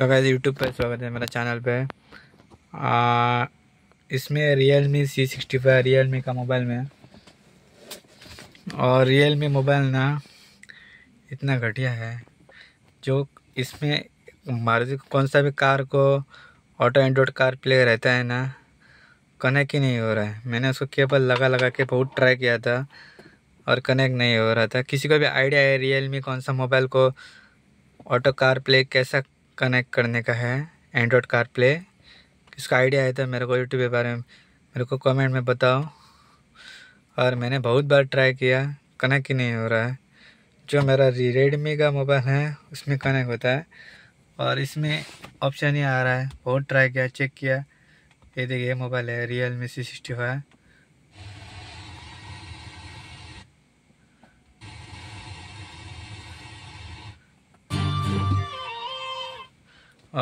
hello YouTube पर स्वागत है मेरा चैनल पे इसमें Realme C sixty five Realme का मोबाइल में और रियल मी मोबाइल ना इतना घटिया है जो इसमें मारुति कौन सा भी कार को ऑटो एंड्रॉयड कार प्ले रहता है ना कनेक्ट ही नहीं हो रहा है मैंने उसको केबल लगा लगा के बहुत ट्राई किया था और कनेक्ट नहीं हो रहा था किसी को भी आइडिया है रियल मी कौन सा मोबाइल को ऑटो कार प्ले कैसा कनेक्ट करने का है एंड्रॉयड कार प्ले इसका आइडिया आया था मेरे को यूट्यूब के बारे में मेरे को कमेंट में बताओ और मैंने बहुत बार ट्राई किया कनेक्ट ही नहीं हो रहा है जो मेरा रेडमी का मोबाइल है उसमें कनेक्ट होता है और इसमें ऑप्शन ही आ रहा है बहुत ट्राई किया चेक किया ये देखिए मोबाइल है Realme C sixty five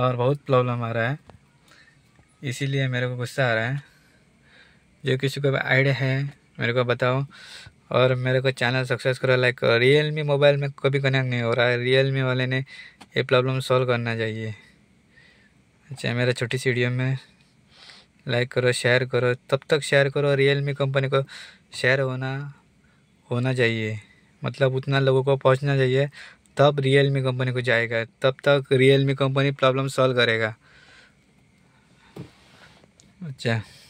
और बहुत प्रॉब्लम आ रहा है इसीलिए मेरे को गुस्सा आ रहा है जो किसी को आइडिया है मेरे को बताओ और मेरे को चैनल सक्सेस करो लाइक रियल मी मोबाइल में कभी कनेक्ट नहीं हो रहा है रियल मी वाले ने ये प्रॉब्लम सॉल्व करना चाहिए अच्छा मेरा छोटी सी वीडियो में लाइक करो शेयर करो तब तक शेयर करो रियल मी कंपनी को शेयर होना होना चाहिए मतलब उतना लोगों को पहुंचना चाहिए तब रियल मी कंपनी को जाएगा तब तक Realme company problem solve करेगा अच्छा